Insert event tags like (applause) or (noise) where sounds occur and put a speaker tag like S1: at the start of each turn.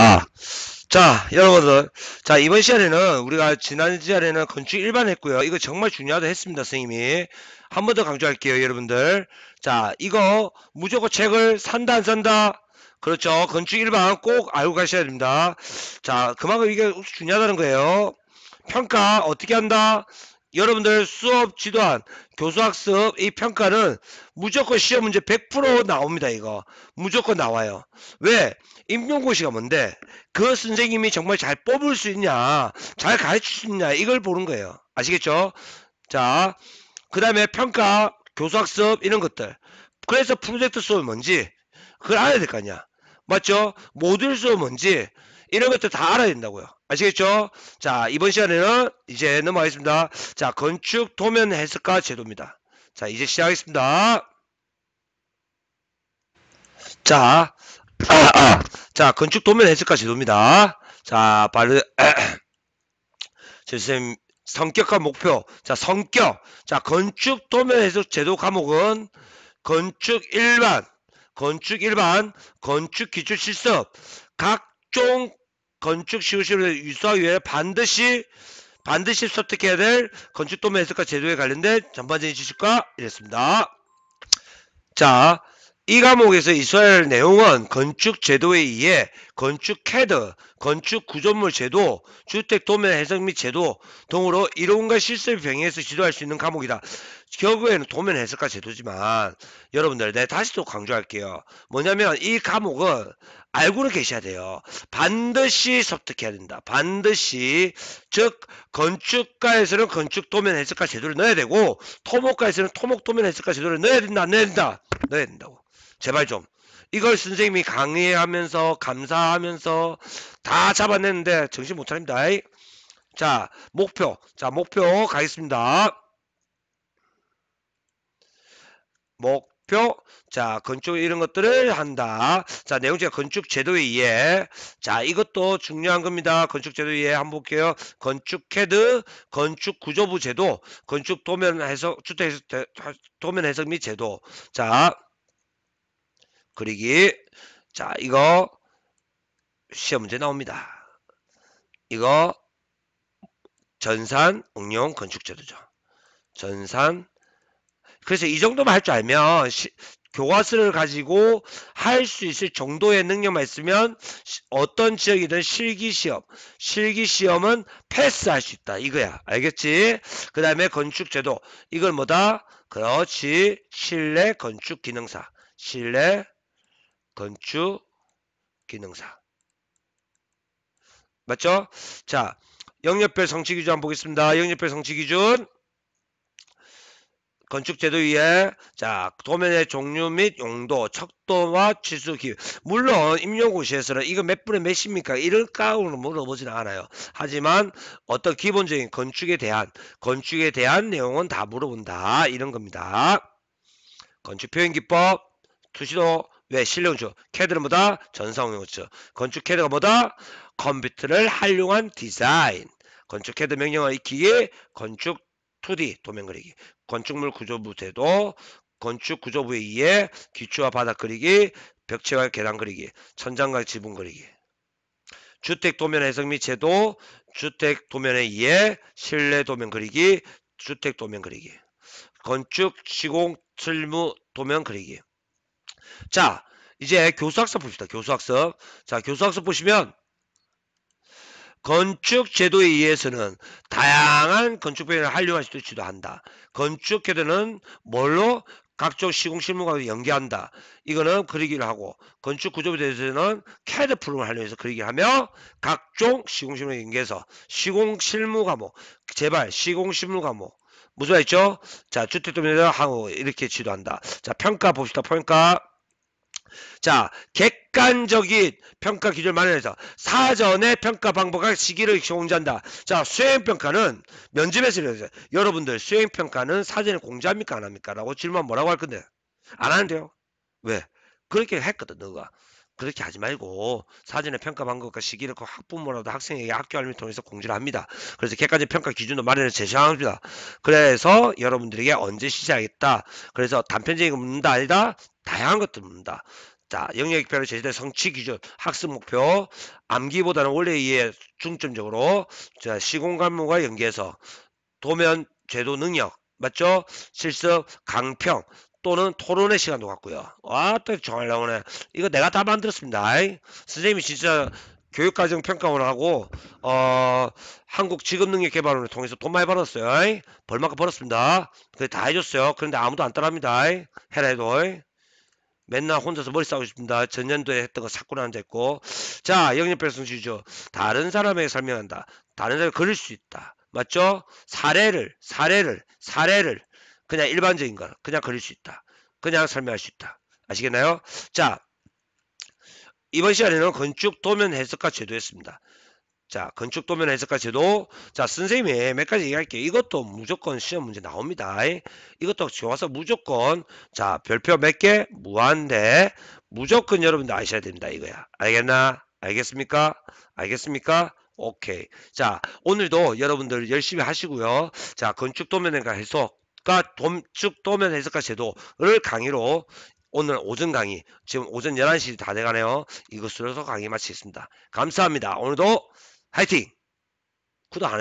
S1: 아, 자, 여러분들. 자, 이번 시간에는 우리가 지난 시간에는 건축 일반 했고요. 이거 정말 중요하다 했습니다, 선생님이. 한 번 더 강조할게요, 여러분들. 자, 이거 무조건 책을 산다, 안 산다? 그렇죠. 건축 일반 꼭 알고 가셔야 됩니다. 자, 그만큼 이게 중요하다는 거예요. 평가 어떻게 한다? 여러분들 수업 지도한 교수학습 이 평가는 무조건 시험 문제 100% 나옵니다 이거 무조건 나와요 왜 임용고시가 뭔데 그 선생님이 정말 잘 뽑을 수 있냐 잘 가르칠 수 있냐 이걸 보는 거예요 아시겠죠 자그 다음에 평가 교수학습 이런 것들 그래서 프로젝트 수업이 뭔지 그걸 알아야 될 거 아니야 맞죠 모듈 수업 뭔지 이런 것들 다 알아야 된다고요. 아시겠죠? 자, 이번 시간에는 이제 넘어가겠습니다. 자, 건축 도면 해석과 제도입니다. 자, 이제 시작하겠습니다. 자, 아, 아. 자, 건축 도면 해석과 제도입니다. 자, 바로, (clears throat) 선생님, 성격과 목표. 자, 성격. 자, 건축 도면 해석 제도 과목은 건축 일반, 건축 일반, 건축 기출 실습, 각종 건축 시우시를 유사위해 반드시 반드시 섭득해야 될 건축 도면 해석과 제도에 관련된 전반적인 지식과 이랬습니다. 자, 이 과목에서 이수할 내용은 건축 제도에 의해 건축 캐드, 건축 구조물 제도, 주택 도면 해석 및 제도 등으로 이론과 실습을 병행해서 지도할 수 있는 과목이다. 결국에는 도면 해석과 제도지만 여러분들 내가 네, 다시 또 강조할게요. 뭐냐면 이 과목은 알고는 계셔야 돼요. 반드시 섭득해야 된다. 반드시 즉 건축가에서는 건축 도면 해석과 제도를 넣어야 되고 토목가에서는 토목 도면 해석과 제도를 넣어야 된다. 넣어야 된다. 넣어야 된다고. 제발 좀. 이걸 선생님이 강의하면서 감사하면서 다 잡아냈는데 정신 못 차립니다. 자 목표 자 목표 가겠습니다. 목표 자 건축 이런 것들을 한다 자 내용제가 건축 제도에 의해 자 이것도 중요한 겁니다 건축 제도에 의해 한번 볼게요 건축 캐드 건축 구조부 제도 건축 도면 해석 주택 도면 해석 및 제도 자 그리기 자 이거 시험 문제 나옵니다 이거 전산 응용 건축제도죠 전산 그래서 이 정도만 할 줄 알면 시, 교과서를 가지고 할 수 있을 정도의 능력만 있으면 어떤 지역이든 실기시험 실기시험은 패스할 수 있다 이거야 알겠지 그 다음에 건축제도 이걸 뭐다 그렇지 실내 건축기능사 실내 건축 기능사. 맞죠? 자, 영역별 성취 기준 한번 보겠습니다. 영역별 성취 기준. 건축제도위에 자 도면의 종류 및 용도, 척도와 취수 기 물론 임용고시에서는 이거 몇 분의 몇입니까? 이런 가운으로 물어보진 않아요. 하지만 어떤 기본적인 건축에 대한 건축에 대한 내용은 다 물어본다 이런 겁니다. 건축 표현 기법, 투시도, 왜? 네, 실용주. 캐드는 뭐다? 전성용주. 건축 캐드가 뭐다? 컴퓨터를 활용한 디자인. 건축 캐드 명령어 익히기, 건축 2D 도면 그리기, 건축물 구조부 제도, 건축 구조부에 의해 기초와 바닥 그리기, 벽체와 계단 그리기, 천장과 지붕 그리기. 주택 도면 해석 및 제도, 주택 도면에 의해 실내 도면 그리기, 주택 도면 그리기. 건축 시공 실무 도면 그리기. 자, 이제 교수학습 봅시다. 교수학습. 자, 교수학습 보시면 건축 제도에 의해서는 다양한 건축 표현을 활용할 수도 지도한다. 건축 제도는 뭘로 각종 시공 실무과 연계한다. 이거는 그리기를 하고 건축 구조에 대해서는 캐드 프로그램을 활용해서 그리기를 하며 각종 시공 실무 연계해서 시공 실무 과목 제발 시공 실무 과목 무슨 말이죠? 자 주택 도면에서 항우 이렇게 지도한다. 자 평가 봅시다. 평가 자, 객관적인 평가 기준을 마련해서 사전에 평가 방법과 시기를 공지한다. 자, 수행평가는 면접에서 이러세요. 여러분들 수행평가는 사전에 공지합니까? 안 합니까? 라고 질문 뭐라고 할 건데? 안 하는데요? 왜? 그렇게 했거든, 너가. 그렇게 하지 말고 사전에 평가 방법과 시기를 그 학부모라도 학생에게 학교 알림을 통해서 공지를 합니다. 그래서 객관적 평가 기준도 마련해 제시합니다. 그래서 여러분들에게 언제 시작했다 그래서 단편적인 묻는다 아니다. 다양한 것들 묻는다. 자, 영역별로 제시된 성취 기준, 학습 목표, 암기보다는 원래 이해 중점적으로 자, 시공간무과 연계해서 도면 제도 능력, 맞죠? 실습 강평 또는 토론의 시간도 갖고요. 아, 또 정말 나오네. 이거 내가 다 만들었습니다. 아이, 선생님이 진짜 교육과정 평가원하고 어, 한국 직업능력개발원을 통해서 돈 많이 벌었어요. 아이. 벌만큼 벌었습니다. 그게 다 해줬어요. 그런데 아무도 안 따라합니다. 아이. 해라 해도. 아이. 맨날 혼자서 머리 싸우고 싶습니다. 전년도에 했던 거 사건 안됐고 자, 영역배송 주죠. 다른 사람에게 설명한다. 다른 사람이 그릴수 있다. 맞죠? 사례를, 사례를, 사례를 그냥 일반적인 걸 그냥 그릴 수 있다. 그냥 설명할 수 있다. 아시겠나요? 자, 이번 시간에는 건축 도면 해석과 제도했습니다 자, 건축 도면 해석과 제도. 자, 선생님이 몇 가지 얘기할게요. 이것도 무조건 시험 문제 나옵니다. 이것도 좋아서 무조건, 자, 별표 몇 개? 무한대. 무조건 여러분들 아셔야 됩니다. 이거야. 알겠나? 알겠습니까? 알겠습니까? 오케이. 자, 오늘도 여러분들 열심히 하시고요. 자, 건축 도면에 해석 해석 그러니까 돔, 쭉 도면 해석과 제도를 강의로 오늘 오전 강의 지금 오전 11시 다 돼가네요. 이것으로서 강의 마치겠습니다. 감사합니다. 오늘도 화이팅! 구독 안 해.